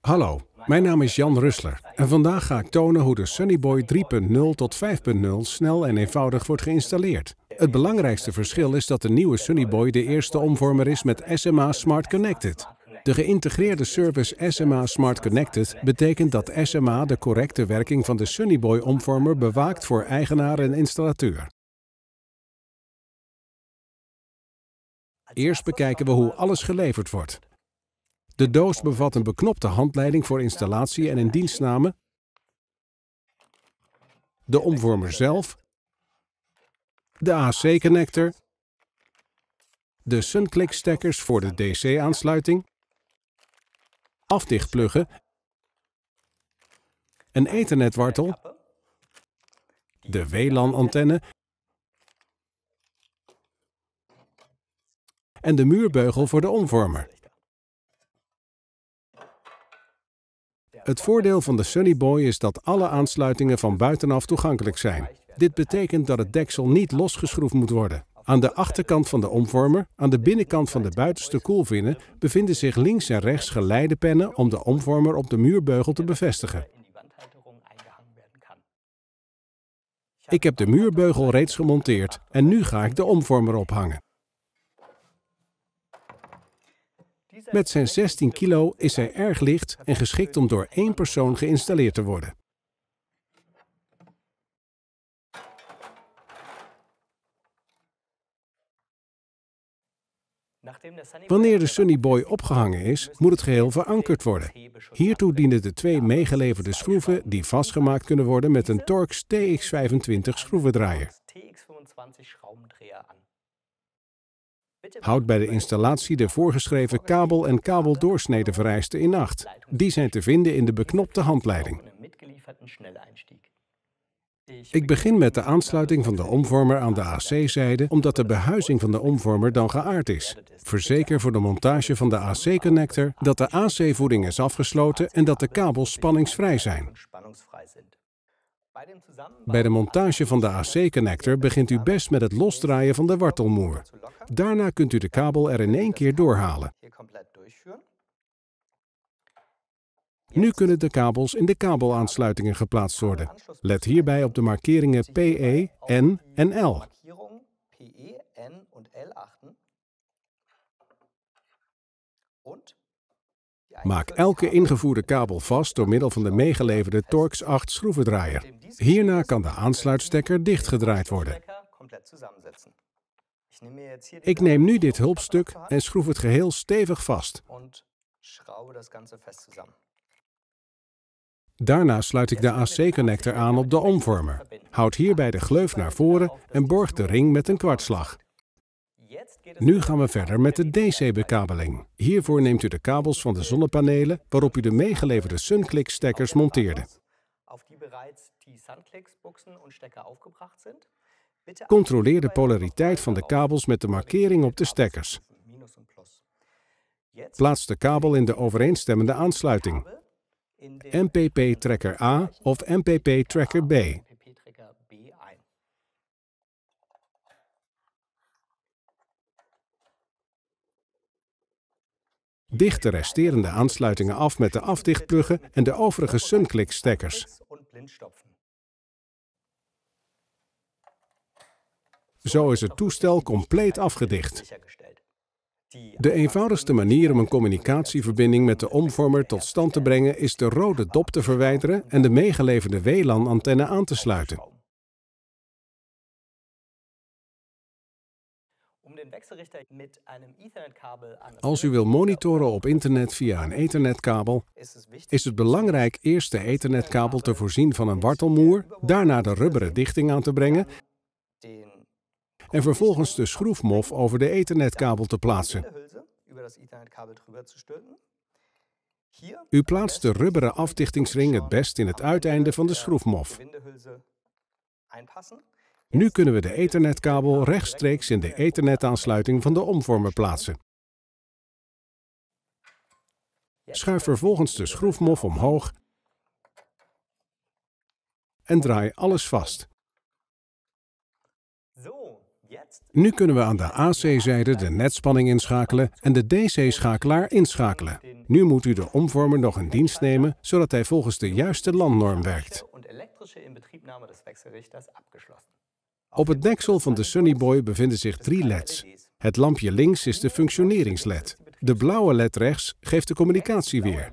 Hallo, mijn naam is Jan Rusler. en vandaag ga ik tonen hoe de Sunnyboy 3.0 tot 5.0 snel en eenvoudig wordt geïnstalleerd. Het belangrijkste verschil is dat de nieuwe Sunnyboy de eerste omvormer is met SMA Smart Connected. De geïntegreerde service SMA Smart Connected betekent dat SMA de correcte werking van de Sunnyboy-omvormer bewaakt voor eigenaar en installateur. Eerst bekijken we hoe alles geleverd wordt. De doos bevat een beknopte handleiding voor installatie en in dienstname, de omvormer zelf, de AC-connector, de SunClick-stekkers voor de DC-aansluiting, afdichtpluggen, een ethernetwartel, de WLAN-antenne en de muurbeugel voor de omvormer. Het voordeel van de Sunny Boy is dat alle aansluitingen van buitenaf toegankelijk zijn. Dit betekent dat het deksel niet losgeschroefd moet worden. Aan de achterkant van de omvormer, aan de binnenkant van de buitenste koelvinnen, bevinden zich links en rechts geleidepennen om de omvormer op de muurbeugel te bevestigen. Ik heb de muurbeugel reeds gemonteerd en nu ga ik de omvormer ophangen. Met zijn 16 kilo is hij erg licht en geschikt om door één persoon geïnstalleerd te worden. Wanneer de Sunny Boy opgehangen is, moet het geheel verankerd worden. Hiertoe dienen de twee meegeleverde schroeven die vastgemaakt kunnen worden met een Torx TX25 schroevendraaier. Houd bij de installatie de voorgeschreven kabel- en kabeldoorsnedevereisten in acht. Die zijn te vinden in de beknopte handleiding. Ik begin met de aansluiting van de omvormer aan de AC-zijde, omdat de behuizing van de omvormer dan geaard is. Verzeker voor de montage van de AC-connector dat de AC-voeding is afgesloten en dat de kabels spanningsvrij zijn. Bij de montage van de AC-connector begint u best met het losdraaien van de wartelmoer. Daarna kunt u de kabel er in één keer doorhalen. Nu kunnen de kabels in de kabelaansluitingen geplaatst worden. Let hierbij op de markeringen PE, N en L. E en Maak elke ingevoerde kabel vast door middel van de meegeleverde Torx 8 schroevendraaier. Hierna kan de aansluitstekker dichtgedraaid worden. Ik neem nu dit hulpstuk en schroef het geheel stevig vast. Daarna sluit ik de AC-connector aan op de omvormer. Houd hierbij de gleuf naar voren en borg de ring met een kwartslag. Nu gaan we verder met de DC-bekabeling. Hiervoor neemt u de kabels van de zonnepanelen waarop u de meegeleverde SunClick-stekkers monteerde. Controleer de polariteit van de kabels met de markering op de stekkers. Plaats de kabel in de overeenstemmende aansluiting. MPP-tracker A of MPP-tracker B. Dicht de resterende aansluitingen af met de afdichtpluggen en de overige SunClick-stekkers. Zo is het toestel compleet afgedicht. De eenvoudigste manier om een communicatieverbinding met de omvormer tot stand te brengen is de rode dop te verwijderen en de meegeleverde WLAN-antenne aan te sluiten. Als u wil monitoren op internet via een ethernetkabel, is het belangrijk eerst de ethernetkabel te voorzien van een wartelmoer, daarna de rubberen dichting aan te brengen en vervolgens de schroefmof over de ethernetkabel te plaatsen. U plaatst de rubberen afdichtingsring het best in het uiteinde van de schroefmof. Nu kunnen we de ethernetkabel rechtstreeks in de ethernetaansluiting van de omvormer plaatsen. Schuif vervolgens de schroefmof omhoog en draai alles vast. Nu kunnen we aan de AC-zijde de netspanning inschakelen en de DC-schakelaar inschakelen. Nu moet u de omvormer nog in dienst nemen, zodat hij volgens de juiste landnorm werkt. Op het deksel van de Sunnyboy bevinden zich drie LED's. Het lampje links is de functioneringsled. De blauwe led rechts geeft de communicatie weer.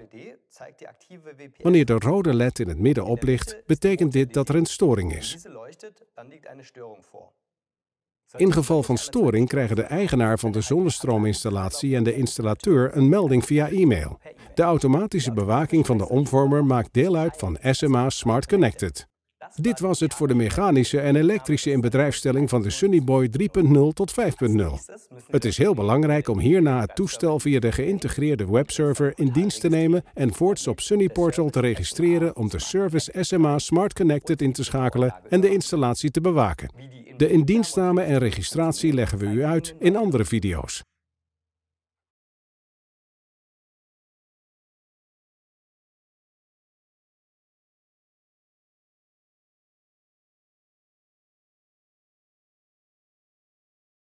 Wanneer de rode led in het midden oplicht, betekent dit dat er een storing is. In geval van storing krijgen de eigenaar van de zonnestroominstallatie en de installateur een melding via e-mail. De automatische bewaking van de omvormer maakt deel uit van SMA Smart Connected. Dit was het voor de mechanische en elektrische inbedrijfstelling van de Sunnyboy 3.0 tot 5.0. Het is heel belangrijk om hierna het toestel via de geïntegreerde webserver in dienst te nemen en voorts op Sunnyportal te registreren om de service SMA Smart Connected in te schakelen en de installatie te bewaken. De indienstname en registratie leggen we u uit in andere video's.